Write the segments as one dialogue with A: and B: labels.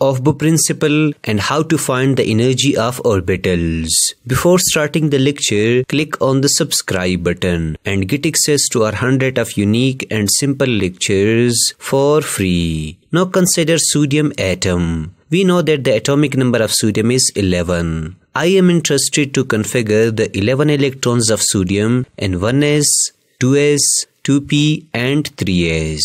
A: of Bu principle and how to find the energy of orbitals. Before starting the lecture, click on the subscribe button and get access to our 100 of unique and simple lectures for free. Now consider sodium atom. We know that the atomic number of sodium is 11. I am interested to configure the 11 electrons of sodium in 1s, 2s, 2p and 3s.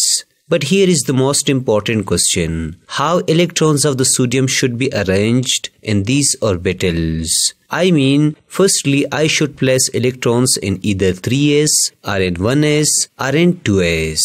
A: But here is the most important question. How electrons of the sodium should be arranged in these orbitals? I mean, firstly, I should place electrons in either 3s, Rn1s, Rn2s.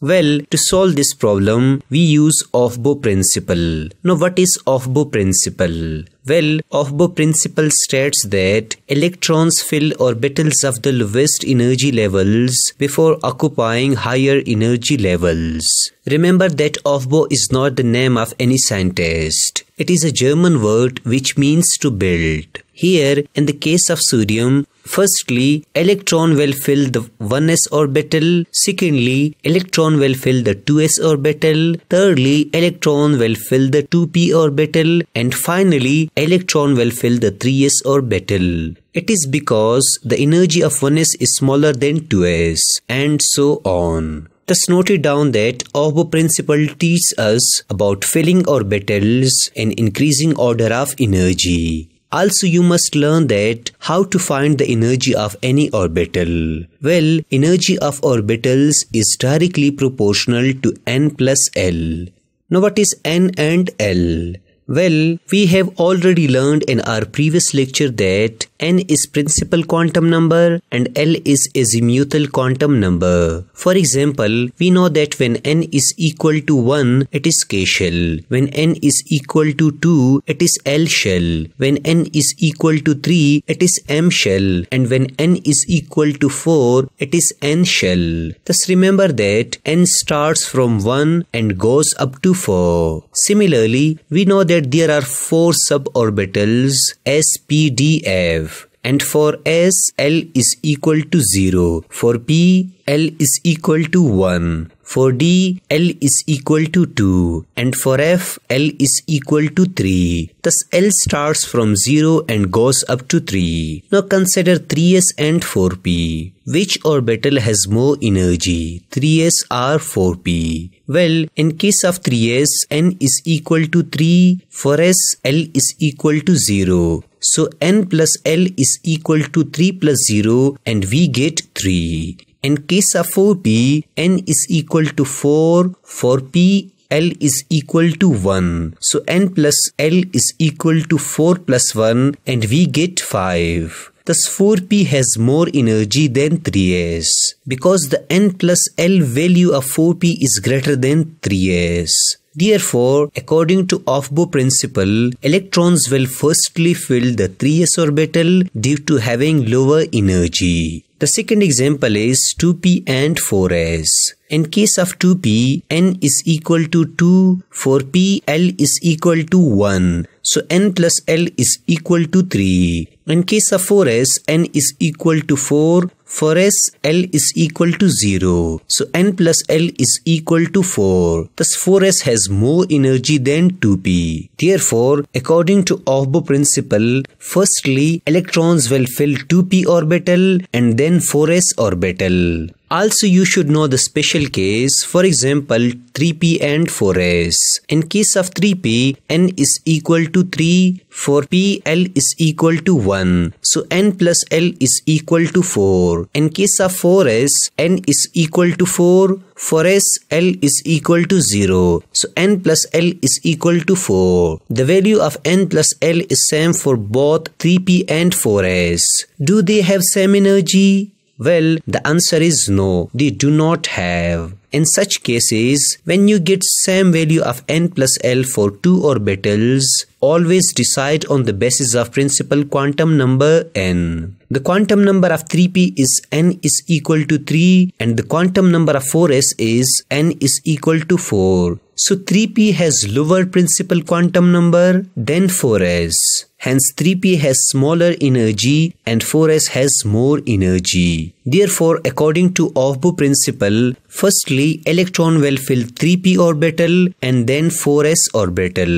A: Well, to solve this problem, we use Offbow principle. Now, what is Offbow principle? Well, Aufbau principle states that electrons fill orbitals of the lowest energy levels before occupying higher energy levels. Remember that Aufbau is not the name of any scientist. It is a German word which means to build. Here, in the case of sodium, Firstly, electron will fill the 1s orbital. Secondly, electron will fill the 2s orbital. Thirdly, electron will fill the 2p orbital. And finally, electron will fill the 3s orbital. It is because the energy of 1s is smaller than 2s and so on. Thus noted down that Orbo principle teaches us about filling orbitals and increasing order of energy. Also, you must learn that how to find the energy of any orbital. Well, energy of orbitals is directly proportional to n plus L. Now, what is n and L? Well, we have already learned in our previous lecture that n is principal quantum number and L is azimuthal quantum number. For example, we know that when n is equal to 1, it is K shell. When n is equal to 2, it is L shell. When n is equal to 3, it is M shell. And when n is equal to 4, it is N shell. Thus remember that n starts from 1 and goes up to 4. Similarly, we know that that there are four suborbitals S, P, D, F and for S, L is equal to 0. For P, L is equal to 1. For D, L is equal to 2 and for F, L is equal to 3. Thus L starts from 0 and goes up to 3. Now consider 3S and 4P. Which orbital has more energy, 3s or 4p? Well, in case of 3s, n is equal to 3, for s, l is equal to 0. So n plus l is equal to 3 plus 0 and we get 3 and case of 4p n is equal to 4 for p L is equal to 1. So n plus L is equal to 4 plus 1 and we get 5. Thus 4p has more energy than 3s because the n plus L value of 4p is greater than 3s. Therefore, according to Offbow principle, electrons will firstly fill the 3s orbital due to having lower energy. The second example is 2p and 4s. In case of 2p, n is equal to 2, for p, l is equal to 1. So n plus l is equal to 3. In case of 4s, n is equal to 4, for s, l is equal to 0. So n plus l is equal to 4. Thus 4s has more energy than 2p. Therefore, according to Ohbo principle, firstly electrons will fill 2p orbital and then 4s orbital. Also, you should know the special case, for example, 3p and 4s. In case of 3p, n is equal to 3, for p, l is equal to 1. So, n plus l is equal to 4. In case of 4s, n is equal to 4, for s, l is equal to 0. So, n plus l is equal to 4. The value of n plus l is same for both 3p and 4s. Do they have same energy? Well, the answer is no, they do not have. In such cases, when you get same value of n plus l for two orbitals, always decide on the basis of principal quantum number n. The quantum number of 3p is n is equal to 3 and the quantum number of 4s is n is equal to 4. So 3p has lower principal quantum number than 4s. Hence 3p has smaller energy and 4s has more energy. Therefore, according to Aufbau principle, firstly electron will fill 3p orbital and then 4s orbital.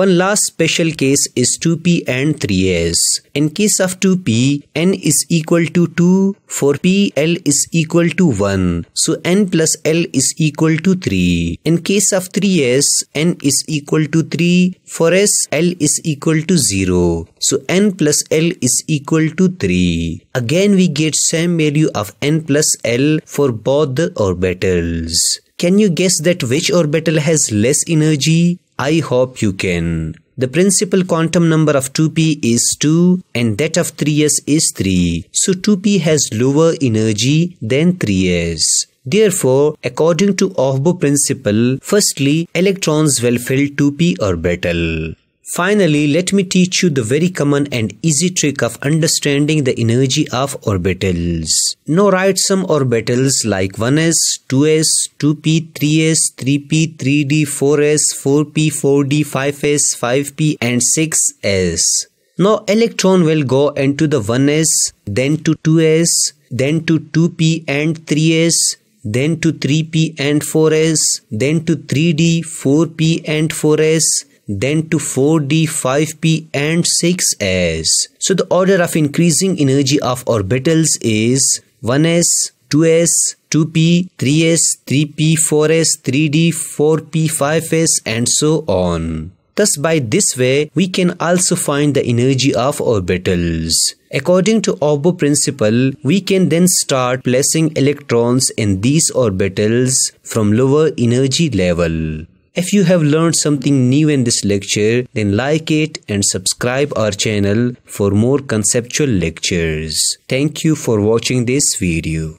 A: One last special case is 2p and 3s. In case of 2p, n is equal to 2, for p l is equal to 1. So n plus l is equal to 3. In case of 3s, n is equal to 3, for s l is equal to 0. So n plus l is equal to 3. Again we get same value of n plus l for both the orbitals. Can you guess that which orbital has less energy? I hope you can. The principal quantum number of 2p is 2 and that of 3s is 3. So 2p has lower energy than 3s. Therefore, according to Ohbo principle, firstly, electrons will fill 2p orbital. Finally, let me teach you the very common and easy trick of understanding the energy of orbitals. Now write some orbitals like 1s, 2s, 2p, 3s, 3p, 3d, 4s, 4p, 4d, 5s, 5p and 6s. Now electron will go into the 1s, then to 2s, then to 2p and 3s, then to 3p and 4s, then to 3d, 4p and 4s, then to 4D, 5P and 6S. So the order of increasing energy of orbitals is 1s, 2s, 2p, 3s, 3p, 4s, 3d, 4p, 5s and so on. Thus by this way we can also find the energy of orbitals. According to Obo principle, we can then start placing electrons in these orbitals from lower energy level. If you have learned something new in this lecture, then like it and subscribe our channel for more conceptual lectures. Thank you for watching this video.